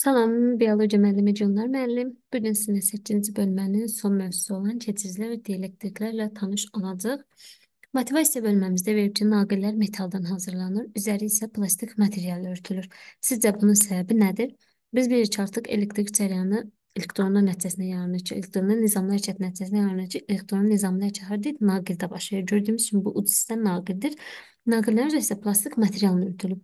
Salam, biologiya müəllimi Gülnar müəllim. Bu gün sizinlə 8-ci bölmənin son mövzusu olan keçicilər və dialektiklərlə tanış olacaq. Motivasiya bölməmizdə verib ki, naqillər metaldan hazırlanır, üzəri isə plastik materialla örtülür. Sizcə bunun səbəbi nədir? Biz bilirik ki, artıq elektrik cərəyanı iqtidarın nəticəsində yaranacağı, iqtidarın nizamlı hərəkət nəticəsində yaranacağı, iqtidarın nizamlı hərəkətləri naqildə baş verir. Gördüyümüz kimi bu udsistən naqildir. Naqillər üzrə isə plastik material örtülüb.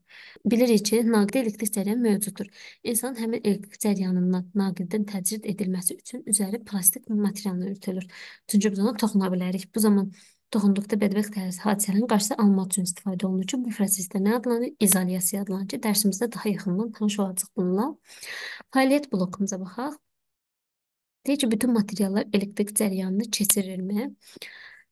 Bilirik ki, naqildə elektrik cərəyanı mövcuddur. İnsanın həmin elektrik cərəyanından naqildən təcrid edilməsi üçün üzəri plastik material örtülür. Çünki biz ona toxuna bilərik. Bu zaman toxunduqda bədbəxt hadisələrin qarşısı almaq üçün istifadə olunur ki, bu prosesdə nə adlanır? İzolyasiya adlanır ki, dərsimizdə daha yaxından tanış olacağıq bununla. Fəaliyyət blokumuza baxaq. Deyir ki, bütün materiallar elektrik cərəyanını keçirirmi?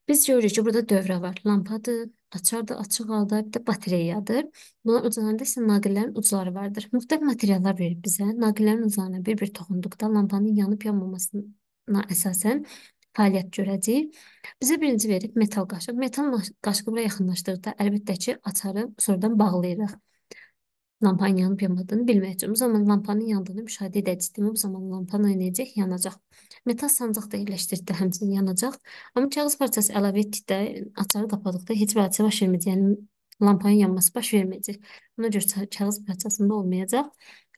Biz görürük ki, burada dövrə var. Lampadır, açardır, açıq halda, bir də batareyadır. Bunun uclarında isə naqillərin ucları vardır. Müxtəlif materiallar verir bizə. Naqillərin uclarına bir-bir toxunduqda lampanın yanıb-yanmamasına əsasən fəaliyyət görəcəyik. Bizə birinci verib metal qaşıq. Metal qaşığı bura yaxınlaşdıqda əlbəttə ki, açarı sonradan bağlayırıq. Lampanın yanıb yanmadığını bilmək üçün. Bu zaman lampanın yandığını müşahidə edəcəyik. Demək, bu zaman lampa nəyəcək? Yanacaq. Metal sancaq da yerləşdirdi, həmçinin yanacaq. Amma kağız parçası əlavə etdikdə, açarı qapadıqda heç bir hadisə baş verməyəcək. Yəni lampanın yanması baş verməyəcək. Buna görə kağız parçasında olmayacaq.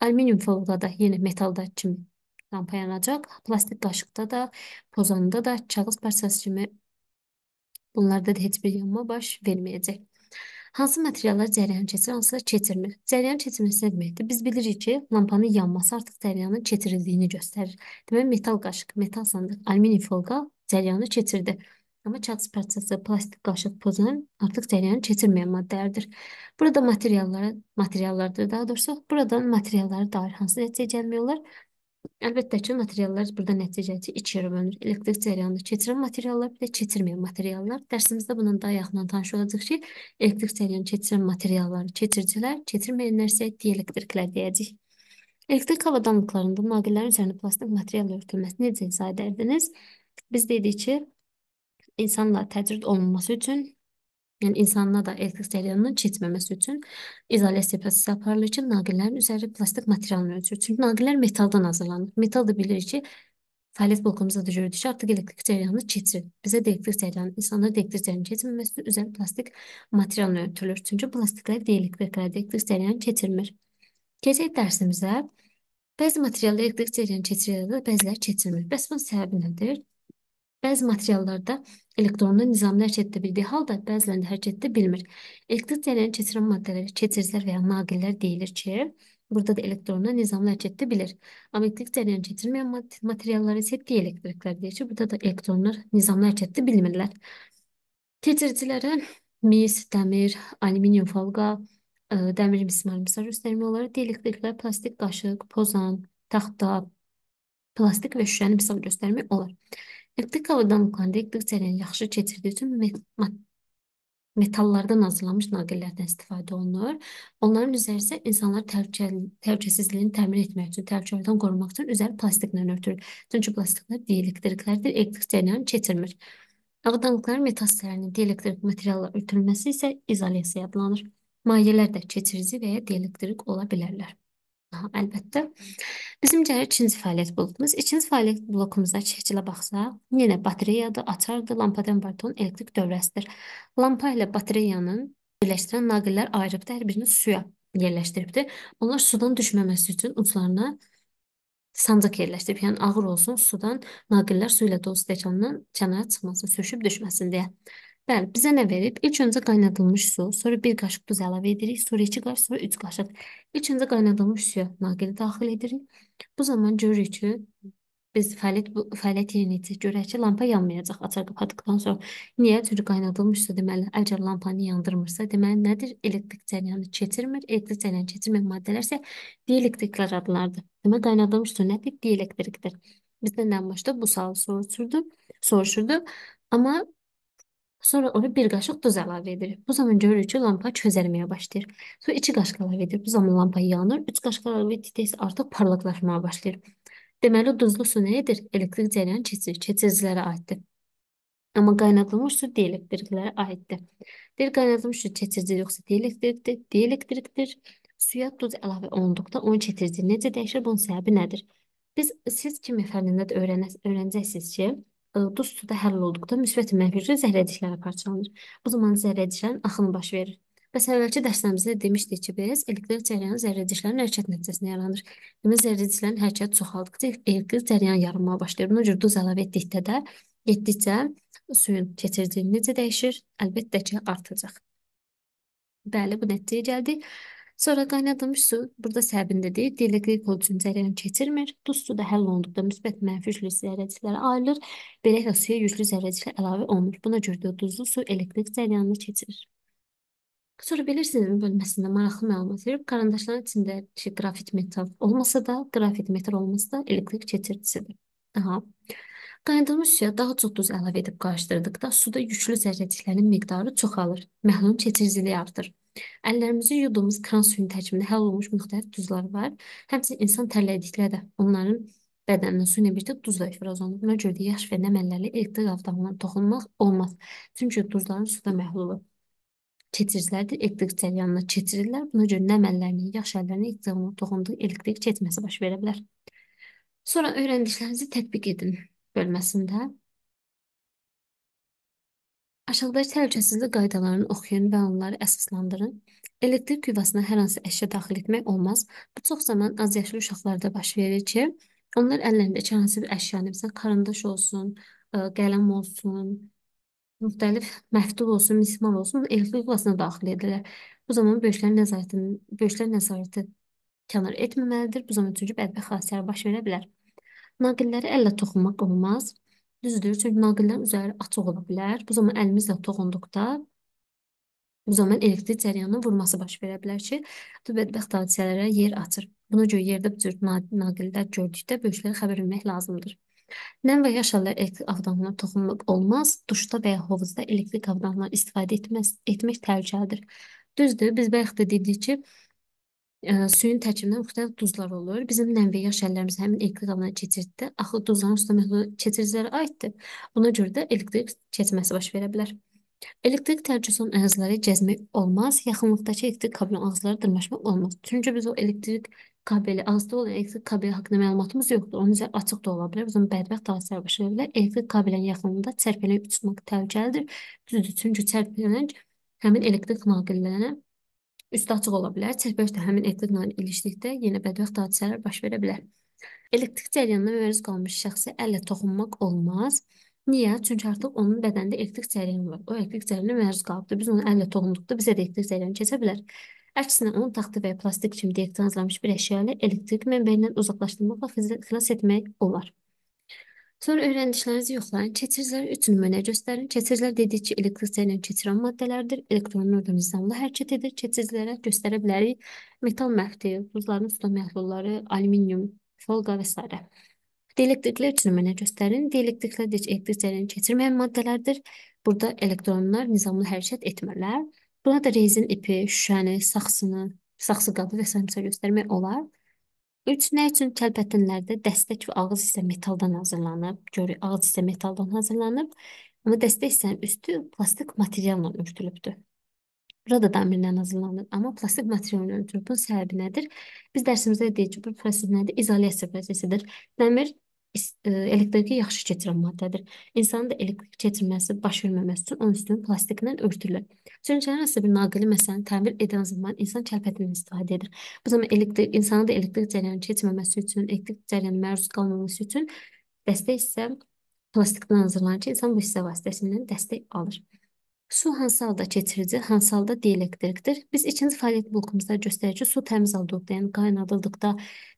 Alüminium folda da yenə metalda kimi lampa yanacaq. Plastik qaşıqda da, pozanda da, kağız parçası kimi bunlarda da heç bir yanma baş verməyəcək. Hansı materiallar cərəyan keçir, hansılar keçirmir? Cərəyan keçirməsi nə deməkdir? Biz bilirik ki, lampanın yanması artıq cərəyanın keçirildiyini göstərir. Demək, metal qaşıq, metal sandıq, alüminium folqa cərəyanı keçirdi. Amma kağız parçası, plastik qaşıq, pozan artıq cərəyan keçirməyən maddələrdir. Burada materiallara, materiallardır daha doğrusu, buradan materiallara dair hansı nəticə gəlmək olar? Əlbəttə ki, materiallar burada nəticəci iki yerə bölünür. Elektrik cərəyanında keçirilən materiallar, bir də keçirməyən materiallar. Dərsimizdə bunun daha yaxından tanış olacağıq ki, elektrik cərəyanı keçirən materialları keçiricilər, keçirməyənlər isə dielektriklər deyəcək. Elektrik hava damlıqlarında naqillərin üzərinə plastik material örtülməsi necə izah edərdiniz? Biz dedik ki, insanla təcrid olunması üçün Yəni insanına da elektrik zəryalının keçməməsi üçün izolasiya prosesi aparılır ki, naqillərin üzəri plastik materialın ölçür. Çünki naqillər metaldan hazırlanır. Metal da bilirik ki, fəaliyyət blokumuzda da görürdük ki, artıq elektrik cərəyanı keçir. Bizə də elektrik cərəyanı, insanlara da elektrik cərəyanı keçməməsi üçün üzəri plastik materialın örtülür. Çünki plastiklər dielektriklər elektrik cərəyanı keçirmir. Keçək dərsimizə. Bəzi materiallar elektrik cərəyanı keçirir, bəziləri keçirmir. Bəs bunun səbəbi nədir? Bəzi materiallarda elektronlar nizamlı hərəkət edə bildiyi halda bəzilərində hərəkət edə bilmir. Elektrik zərərlərini keçirən maddələrə keçirzlər və ya naqillər deyilir ki, burada da elektronlar nizamlı hərəkət edə bilir. Amma elektrik zərərlərini keçirməyən materiallara isə dielektriklər deyir ki, burada da elektronlar nizamlı hərəkət edə bilmirlər. Keçiricilərə mis, dəmir, alüminium folqa, dəmir mismar misal göstərmək olar. Dielektriklər plastik qaşıq, pozan, taxta, plastik və şüşəni misal göstərmək olar. Iqtı havadan qanda iqtı zərərini yaxşı keçirdiyi üçün met mat- metallardan hazırlanmış naqillərdən istifadə olunur. Onların üzəri isə insanlar təhlükəli- təhlükəsizliyini təmin etmək üçün, təhlükələrdən qorumaq üçün üzəri plastiklə örtülür. Çünki plastiklər dielektriklərdir, elektrik cərəyanı keçirmir. Ağdanlıqların metal hissələrinin dielektrik materialla örtülməsi isə izolyasiya adlanır. Mayələr də keçirici və ya dielektrik ola bilərlər. Əlbəttə. Bizim üçüncü fəaliyyət blokumuz. İkinci fəaliyyət blokumuzda çəkilə baxsaq, yenə batareyadır, açardır, lampadan barton elektrik dövrəsidir. Lampa ilə batareyanın birləşdirən naqillər ayırıbdır, hər birini suya yerləşdiribdir. Onlar sudan düşməməsi üçün uclarına sancaq yerləşdirib, yəni ağır olsun, sudan naqillər su ilə dolu stəkandan kənara çıxmasın, sürüşüb düşməsin deyə. Bəli, bizə nə verib? İlk öncə qaynadılmış su, sonra bir qaşıq duz əlavə edirik, sonra iki qaşıq, sonra üç qaşıq. İlk öncə qaynadılmış suya naqili daxil edirik. Bu zaman görürük ki, biz fəaliyyət, bu, fəaliyyət yerinəcək. Görək ki, lampa yanmayacaq açar qapadıqdan sonra. Niyə? Çünki qaynadılmışsa deməli, əgər lampanı yandırmırsa, deməli nədir? Elektrik cərəyanı keçirmir. Elektrik cərəyanı keçirməyən maddələr isə dielektriklər adlanır. Deməli qaynadılmış su nədir? Dielektrikdir. Bizdən ən başda bu sualı soruşurdu. Soruşurdu. Amma Sonra ona bir qaşıq duz əlavə edirik. Bu zaman görürük ki, lampa közərməyə başlayır. Sonra iki qaşıq əlavə edirik. Bu zaman lampa yanır. Üç qaşıq əlavə etdikdə isə artıq parlaqlaşmağa başlayır. Deməli, duzlu su nə edir? Elektrik cərəyanı keçir, keçiricilərə aiddir. Amma qaynadılmış su dielektriklərə aiddir. Deyir, qaynadılmış su keçirici yoxsa dielektrikdir, dielektrikdir. Suya duz əlavə olunduqda onun keçirici necə dəyişir, bunun səbəbi nədir? Biz, siz kimi fənnində də öyrənəcəksiniz ki, duz suda həll olduqda müsbət mənfi zərrəciklərə parçalanır. Bu zaman zərrəciklərin axını baş verir. Bəs əvvəlki dərslərimizdə demişdik ki, biz elektrik cərəyanı zərrəciklərin hərəkət nəticəsində yaranır. Demək zərrəciklərin hərəkəti çoxaldıqca elektrik cərəyanı yaranmağa başlayır. Buna görə duz əlavə etdikdə də getdikcə suyun keçirdiyi necə dəyişir? Əlbəttə ki, artacaq. Bəli, bu nəticəyə gəldi. Sonra qaynadılmış su burada səbindədir. Diliklikol üçün cərəyan keçirmir. Duz su da həll olunduqda müsbət mənfi yüklü zərrəciklərə ayrılır. Beləliklə suya yüklü zərrəciklər əlavə olunur. Buna görə də duzlu su elektrik cərəyanını keçirir. Sonra bilirsiniz bölməsində maraqlı məlumat verib, karandaşların içində ki, qrafit metal olmasa da, qrafit metal olması da elektrik keçirtisidir. Daha Qaynadılmış suya daha çox duz əlavə edib qarışdırdıqda suda yüklü zərrəciklərin miqdarı çoxalır. Məhlulun keçiriciliyi artır. Əllərimizi yudduğumuz qan suyun tərkibində həll olunmuş müxtəlif duzlar var. Həmçinin insan tərlədikdə də onların bədəninə su ilə birlikdə duz da ifraz olunur. Buna görə də yaş və nəməllərlə elektrik avtomobillərinə toxunmaq olmaz. Çünki duzların suda məhlulu keçiricilərdir. Elektrik cəryanına keçirirlər. Buna görə nəməllərinin, yaş əllərinin iqtidarına toxunduğu elektrik keçməsi baş verə bilər. Sonra öyrəndiklərinizi tətbiq edin bölməsində Aşağıdakı təhlükəsizlik qaydalarını oxuyun və onları əsaslandırın. Elektrik qüvvəsinə hər hansı əşya daxil etmək olmaz. Bu çox zaman azyaşlı uşaqlarda baş verir ki, onlar əllərində hər hansı bir əşyanı, məsələn, karandaş olsun, qələm olsun, müxtəlif məftul olsun, mismar olsun, elektrik qüvvəsinə daxil edirlər. Bu zaman böyüklər nəzarətinin, böyüklər nəzarəti kənar etməməlidir. Bu zaman üçüncü bədbəxt xasiyyələr baş verə bilər. Naqillərə əllə toxunmaq olmaz. Düzdür, çünki naqillərin üzəri açıq ola bilər. Bu zaman əlimizlə toxunduqda bu zaman elektrik cərəyanının vurması baş verə bilər ki, bədbəxt hadisələrə yer açır. Buna görə yerdə bu cür naqillər gördükdə böyüklərə xəbər vermək lazımdır. Nəm və yaş halları elektrik avadanlığına toxunmaq olmaz. Duşda və ya hovuzda elektrik avadanlığından istifadə etməz, etmək təhlükəlidir. Düzdür, biz bayaq da dedik ki, Ə, suyun tərkibində müxtəlif duzlar olur. Bizim dən və yaş əllərimiz həmin elektrik alınan keçirtdə axıl duzların üstə məxluq keçiricilərə aiddir. Buna görə də elektrik keçməsi baş verə bilər. Elektrik tərcüsü olan ağızları cəzmə olmaz. Yaxınlıqdakı elektrik kabelin ağızları dırmaşmaq olmaz. Çünki biz o elektrik kabeli, ağızda olan elektrik kabeli haqqında məlumatımız yoxdur. Onun üzəri açıq da ola bilər. Bizim bədbəxt hadisələr baş verə bilər. Elektrik kabelin yaxınlığında çərpələk uçmaq təhlükəlidir. Düzdür, çünki çərpələk həmin elektrik naqillərinə isti ola bilər. Çəkbaş da həmin etidlə ilişdikdə yenə bədbəxt hadisələr baş verə bilər. Elektrik cərəyanına məruz qalmış şəxsi əllə toxunmaq olmaz. Niyə? Çünki artıq onun bədəndə elektrik cərəyanı var. O elektrik cərəyanına məruz qalıbdır. Biz onu əllə toxunduqda bizə də elektrik cərəyanı keçə bilər. Əksinə, onu taxta və ya plastik kimi dektanzlanmış bir əşya ilə elektrik mənbəyindən uzaqlaşdırmaqla xilas etmək olar. Sonra öyrəndiklərinizi yoxlayın. Çətirləri üçün nümunə göstərin. Çətirlər dedikcə elektroselin çətirən maddələrdir. Elektronun orqanizmlə hərəkət edir. Çətirlərə göstərə bilərik metal məfti, buzların suda məhlulları, alüminium, folqa və s. Dielektriklər üçün nümunə göstərin. Dielektriklər dedikcə elektroselin keçirməyən maddələrdir. Burada elektronlar nizamlı hərəkət etmirlər. Buna da rezin ipi, şüşəni, saxsını, saxsı qabı və s. göstərmək olar. 3. Nə üçün kəlbətinlərdə dəstək və ağız isə metaldan hazırlanıb. Görürük, ağız isə metaldan hazırlanıb. Amma dəstək hissənin üstü plastik materialla örtülübdür. Burada da amirdən hazırlanır. Amma plastik materialın örtülübün səbəbi nədir? Biz dərsimizdə deyik ki, bu proses nədir? İzolyasiya prosesidir. Dəmir E, elektriki yaxşı keçirən maddədir. İnsanın da elektrik keçirməsi, baş verməməsi üçün onun üstünün plastiklə örtülür. Sürüncələr əsas bir naqili məsələni təmir edən zaman insan kəlpətindən istifadə edir. Bu zaman elektrik, insanın da elektrik cərəyanı keçməməsi üçün, elektrik cərəyanı məruz qalmaması üçün dəstək isə plastikdən hazırlanır ki, insan bu hissə vasitəsilə dəstək alır. Su hansı halda keçirici, hansı halda dielektrikdir? Biz ikinci fəaliyyət blokumuzda göstərir ki, su təmiz halda olduqda, yəni qaynadıldıqda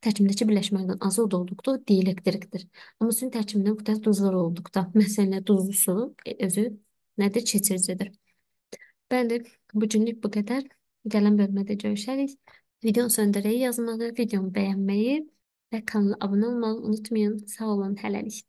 tərkibindəki birləşmələrdən azot olduqda dielektrikdir. Amma suyun tərkibində müxtəlif duzlar olduqda, məsələn, yəni duzlu su e, özü nədir? Keçiricidir. Bəli, bu günlük bu qədər. Gələn bölmədə görüşərik. Videonun sonunda rəy yazmağı, videomu bəyənməyi və kanala abunə olmağı unutmayın. Sağ olun, hələlik.